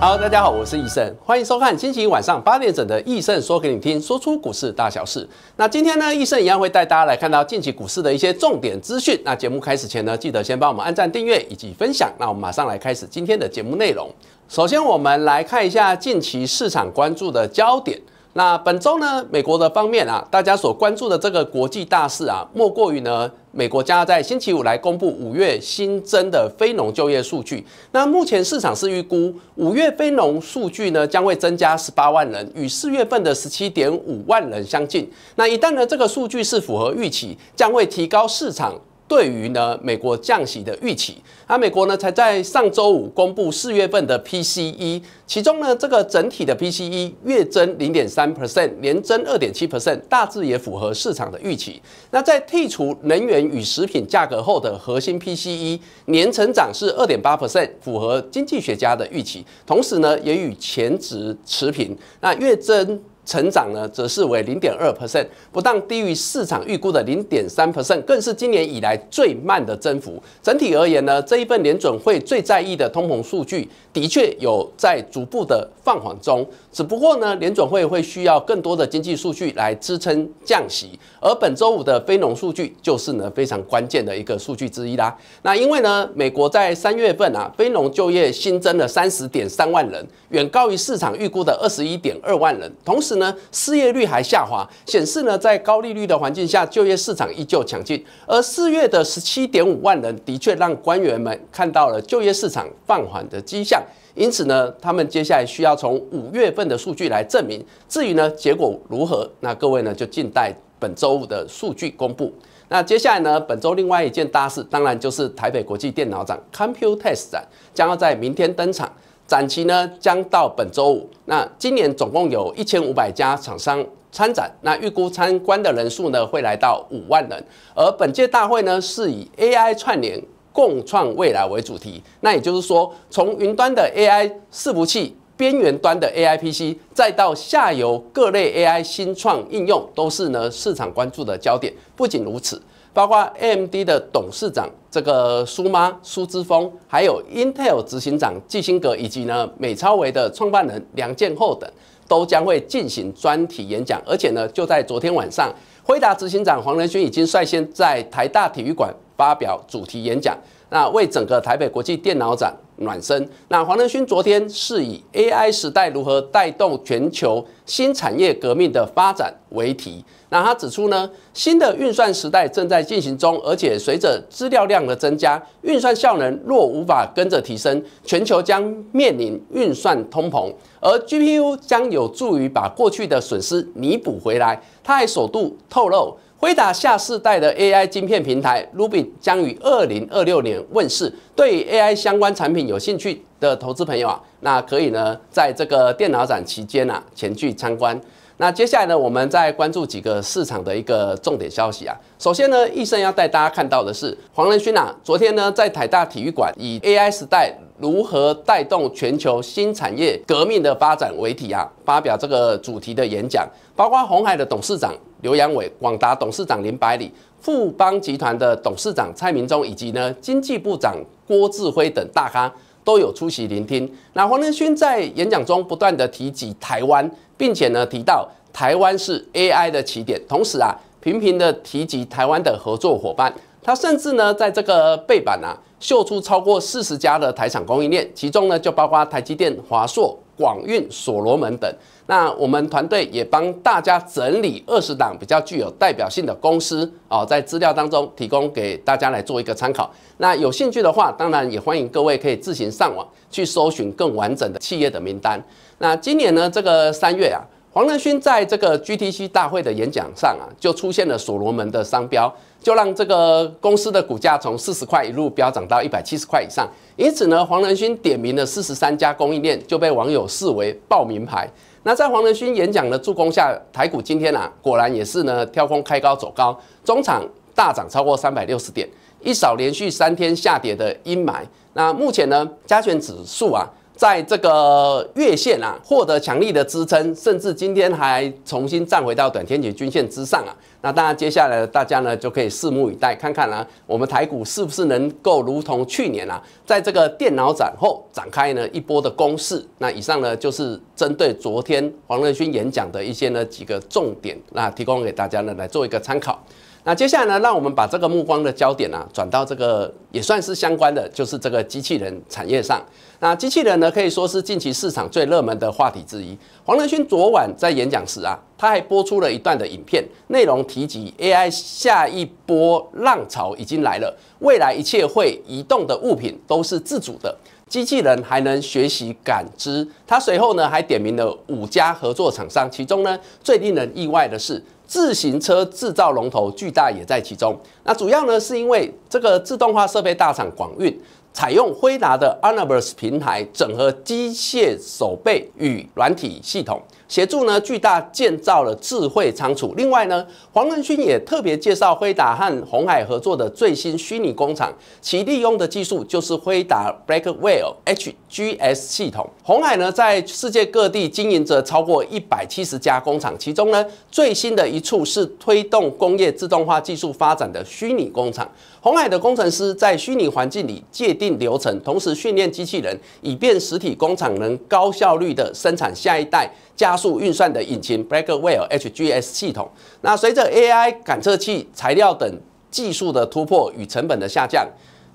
好，大家好，我是易盛，欢迎收看星期一晚上八点整的易盛说给你听，说出股市大小事。那今天呢，易盛一样会带大家来看到近期股市的一些重点资讯。那节目开始前呢，记得先帮我们按赞、订阅以及分享。那我们马上来开始今天的节目内容。首先，我们来看一下近期市场关注的焦点。那本周呢，美国的方面啊，大家所关注的这个国际大事啊，莫过于呢，美国要在星期五来公布五月新增的非农就业数据。那目前市场是预估五月非农数据呢，将会增加十八万人，与四月份的十七点五万人相近。那一旦呢，这个数据是符合预期，将会提高市场。对于呢，美国降息的预期，而美国呢才在上周五公布四月份的 PCE，其中呢这个整体的 PCE 月增零点三 percent，年增二点七 percent，大致也符合市场的预期。那在剔除能源与食品价格后的核心 PCE 年成长是二点八 percent，符合经济学家的预期，同时呢也与前值持平。那月增。成长呢，则是为零点二 percent，不但低于市场预估的零点三 percent，更是今年以来最慢的增幅。整体而言呢，这一份联准会最在意的通膨数据，的确有在逐步的放缓中。只不过呢，联准会会需要更多的经济数据来支撑降息，而本周五的非农数据就是呢非常关键的一个数据之一啦。那因为呢，美国在三月份啊，非农就业新增了三十点三万人，远高于市场预估的二十一点二万人，同时。呢，失业率还下滑，显示呢，在高利率的环境下，就业市场依旧强劲。而四月的十七点五万人的确让官员们看到了就业市场放缓的迹象。因此呢，他们接下来需要从五月份的数据来证明。至于呢，结果如何，那各位呢就静待本周五的数据公布。那接下来呢，本周另外一件大事，当然就是台北国际电脑展 （Computex 展）将要在明天登场。展期呢将到本周五。那今年总共有一千五百家厂商参展，那预估参观的人数呢会来到五万人。而本届大会呢是以 AI 串联共创未来为主题。那也就是说，从云端的 AI 伺服器、边缘端的 AIPC，再到下游各类 AI 新创应用，都是呢市场关注的焦点。不仅如此，包括 A MD 的董事长。这个苏妈、苏之峰，还有 Intel 执行长基辛格，以及呢美超维的创办人梁建厚等，都将会进行专题演讲。而且呢，就在昨天晚上，辉达执行长黄仁勋已经率先在台大体育馆发表主题演讲。那为整个台北国际电脑展暖身。那黄仁勋昨天是以 AI 时代如何带动全球新产业革命的发展为题。那他指出呢，新的运算时代正在进行中，而且随着资料量的增加，运算效能若无法跟着提升，全球将面临运算通膨，而 GPU 将有助于把过去的损失弥补回来。他还首度透露。辉达下世代的 AI 晶片平台 Rubin 将于二零二六年问世，对 AI 相关产品有兴趣的投资朋友啊，那可以呢，在这个电脑展期间啊，前去参观。那接下来呢，我们再关注几个市场的一个重点消息啊。首先呢，医生要带大家看到的是黄仁勋啊，昨天呢，在台大体育馆以 AI 时代。如何带动全球新产业革命的发展为题啊，发表这个主题的演讲，包括红海的董事长刘阳伟、广达董事长林百里、富邦集团的董事长蔡明忠，以及呢经济部长郭志辉等大咖都有出席聆听。那黄仁勋在演讲中不断地提及台湾，并且呢提到台湾是 AI 的起点，同时啊频频地提及台湾的合作伙伴。他甚至呢在这个背板啊。秀出超过四十家的台厂供应链，其中呢就包括台积电、华硕、广运、所罗门等。那我们团队也帮大家整理二十档比较具有代表性的公司哦，在资料当中提供给大家来做一个参考。那有兴趣的话，当然也欢迎各位可以自行上网去搜寻更完整的企业的名单。那今年呢这个三月啊。黄仁勋在这个 GTC 大会的演讲上啊，就出现了所罗门的商标，就让这个公司的股价从四十块一路飙涨到一百七十块以上。因此呢，黄仁勋点名了四十三家供应链就被网友视为报名牌。那在黄仁勋演讲的助攻下，台股今天啊，果然也是呢跳空开高走高，中场大涨超过三百六十点，一扫连续三天下跌的阴霾。那目前呢，加权指数啊。在这个月线啊获得强力的支撑，甚至今天还重新站回到短天期均线之上啊。那当然接下来大家呢就可以拭目以待，看看呢我们台股是不是能够如同去年啊，在这个电脑展后展开呢一波的攻势。那以上呢就是针对昨天黄仁勋演讲的一些呢几个重点，那提供给大家呢来做一个参考。那接下来呢，让我们把这个目光的焦点呢转到这个也算是相关的，就是这个机器人产业上。那机器人呢，可以说是近期市场最热门的话题之一。黄仁勋昨晚在演讲时啊，他还播出了一段的影片，内容提及 AI 下一波浪潮已经来了，未来一切会移动的物品都是自主的，机器人还能学习感知。他随后呢，还点名了五家合作厂商，其中呢，最令人意外的是。自行车制造龙头巨大也在其中。那主要呢，是因为这个自动化设备大厂广运采用辉达的 a n i v e r s e 平台，整合机械手背与软体系统。协助呢，巨大建造了智慧仓储。另外呢，黄仁勋也特别介绍辉达和红海合作的最新虚拟工厂，其利用的技术就是辉达 Blackwell HGS 系统。红海呢，在世界各地经营着超过一百七十家工厂，其中呢，最新的一处是推动工业自动化技术发展的虚拟工厂。红海的工程师在虚拟环境里界定流程，同时训练机器人，以便实体工厂能高效率的生产下一代。加速运算的引擎 Blackwell HGS 系统。那随着 AI 感测器、材料等技术的突破与成本的下降，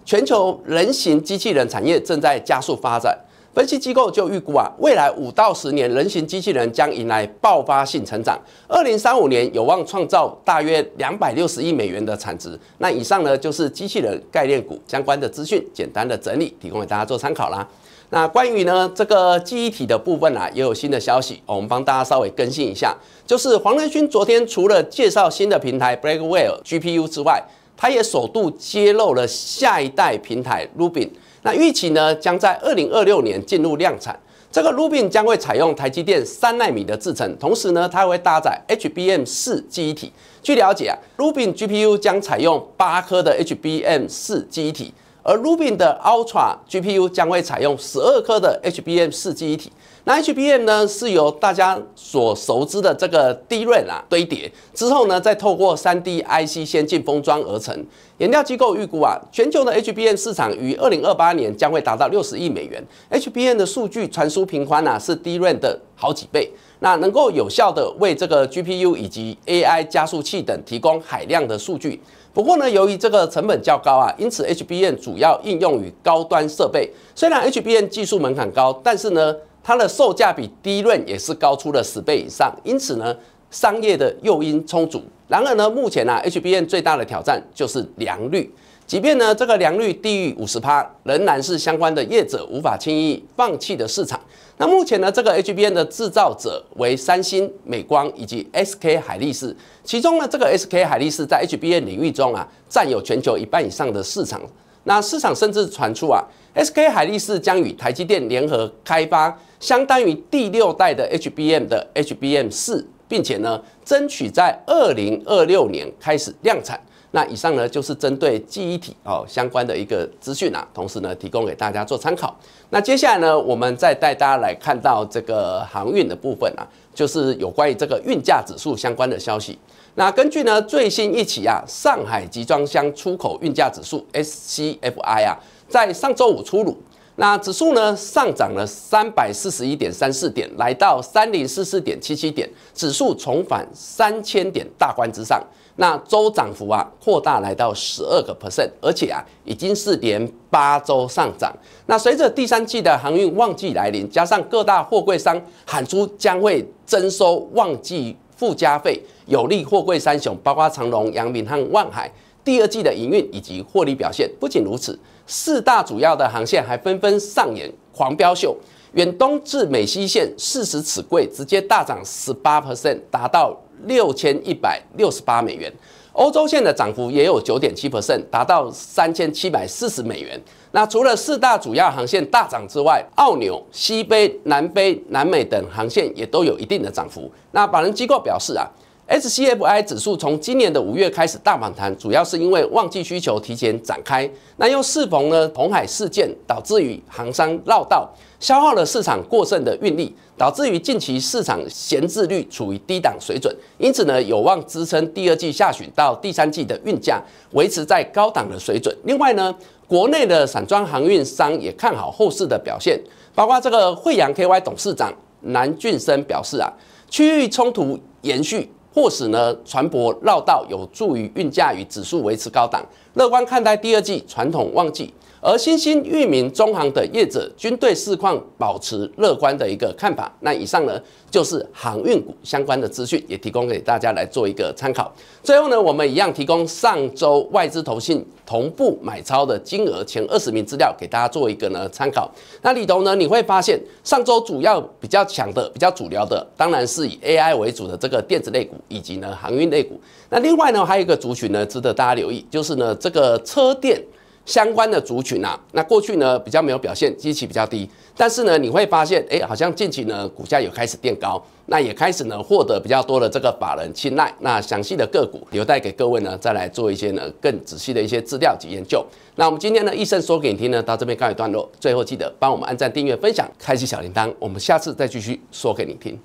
全球人形机器人产业正在加速发展。分析机构就预估啊，未来五到十年，人形机器人将迎来爆发性成长，二零三五年有望创造大约两百六十亿美元的产值。那以上呢，就是机器人概念股相关的资讯简单的整理，提供给大家做参考啦。那关于呢这个记忆体的部分啊，也有新的消息，我们帮大家稍微更新一下，就是黄仁勋昨天除了介绍新的平台 Blackwell GPU 之外，他也首度揭露了下一代平台 Rubin。那预期呢，将在二零二六年进入量产。这个 Rubin 将会采用台积电三纳米的制程，同时呢，它会搭载 HBM 四记忆体。据了解，Rubin GPU 将采用八颗的 HBM 四记忆体，而 Rubin 的 Ultra GPU 将会采用十二颗的 HBM 四记忆体。那 HBM 呢？是由大家所熟知的这个 DRAM 啊堆叠之后呢，再透过 3D IC 先进封装而成。研调机构预估啊，全球的 HBM 市场于二零二八年将会达到六十亿美元。HBM 的数据传输频宽呢，是 DRAM 的好几倍，那能够有效的为这个 GPU 以及 AI 加速器等提供海量的数据。不过呢，由于这个成本较高啊，因此 HBM 主要应用于高端设备。虽然 HBM 技术门槛高，但是呢。它的售价比低润也是高出了十倍以上，因此呢，商业的诱因充足。然而呢，目前呢，HBN 最大的挑战就是良率。即便呢，这个良率低于五十趴，仍然是相关的业者无法轻易放弃的市场。那目前呢，这个 HBN 的制造者为三星、美光以及 SK 海力士。其中呢，这个 SK 海力士在 HBN 领域中啊，占有全球一半以上的市场。那市场甚至传出啊，SK 海力士将与台积电联合开发。相当于第六代的 HBM 的 HBM 四，并且呢，争取在二零二六年开始量产。那以上呢就是针对记忆体哦相关的一个资讯啊，同时呢提供给大家做参考。那接下来呢，我们再带大家来看到这个航运的部分啊，就是有关于这个运价指数相关的消息。那根据呢最新一期啊，上海集装箱出口运价指数 SCFI 啊，在上周五出炉。那指数呢上涨了三百四十一点三四点，来到三零四四点七七点，指数重返三千点大关之上。那周涨幅啊扩大来到十二个 percent，而且啊已经是连八周上涨。那随着第三季的航运旺季来临，加上各大货柜商喊出将会征收旺季附加费，有利货柜三雄包括长隆、阳明和万海第二季的营运以及获利表现。不仅如此。四大主要的航线还纷纷上演狂飙秀，远东至美西线四十尺柜直接大涨十八 percent，达到六千一百六十八美元。欧洲线的涨幅也有九点七 percent，达到三千七百四十美元。那除了四大主要航线大涨之外，澳纽、西非、南非、南美等航线也都有一定的涨幅。那法人机构表示啊。SCFI 指数从今年的五月开始大反弹，主要是因为旺季需求提前展开。那又适逢呢红海事件导致于航商绕道，消耗了市场过剩的运力，导致于近期市场闲置率处于低档水准，因此呢有望支撑第二季下旬到第三季的运价维持在高档的水准。另外呢，国内的散装航运商也看好后市的表现，包括这个惠阳 KY 董事长南俊生表示啊，区域冲突延续。或使呢，船舶绕道有助于运价与指数维持高档，乐观看待第二季传统旺季。而新兴域名、中行的业者均对市况保持乐观的一个看法。那以上呢就是航运股相关的资讯，也提供给大家来做一个参考。最后呢，我们一样提供上周外资投信同步买超的金额前二十名资料，给大家做一个呢参考。那里头呢，你会发现上周主要比较强的、比较主流的，当然是以 AI 为主的这个电子类股，以及呢航运类股。那另外呢，还有一个族群呢，值得大家留意，就是呢这个车电。相关的族群啊，那过去呢比较没有表现，预期比较低，但是呢你会发现，哎，好像近期呢股价有开始变高，那也开始呢获得比较多的这个法人青睐。那详细的个股，留待给各位呢，再来做一些呢更仔细的一些资料及研究。那我们今天呢，一生说给你听呢，到这边告一段落。最后记得帮我们按赞、订阅、分享、开启小铃铛，我们下次再继续说给你听。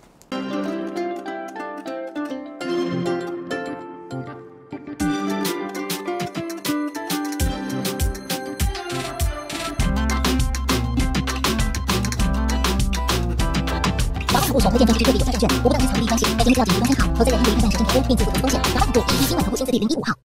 无不当市场利益关系，投资要警惕高风险。投资人应理性判断产品风险，并自负投资风险。发布一一经外投户新字第零一五号。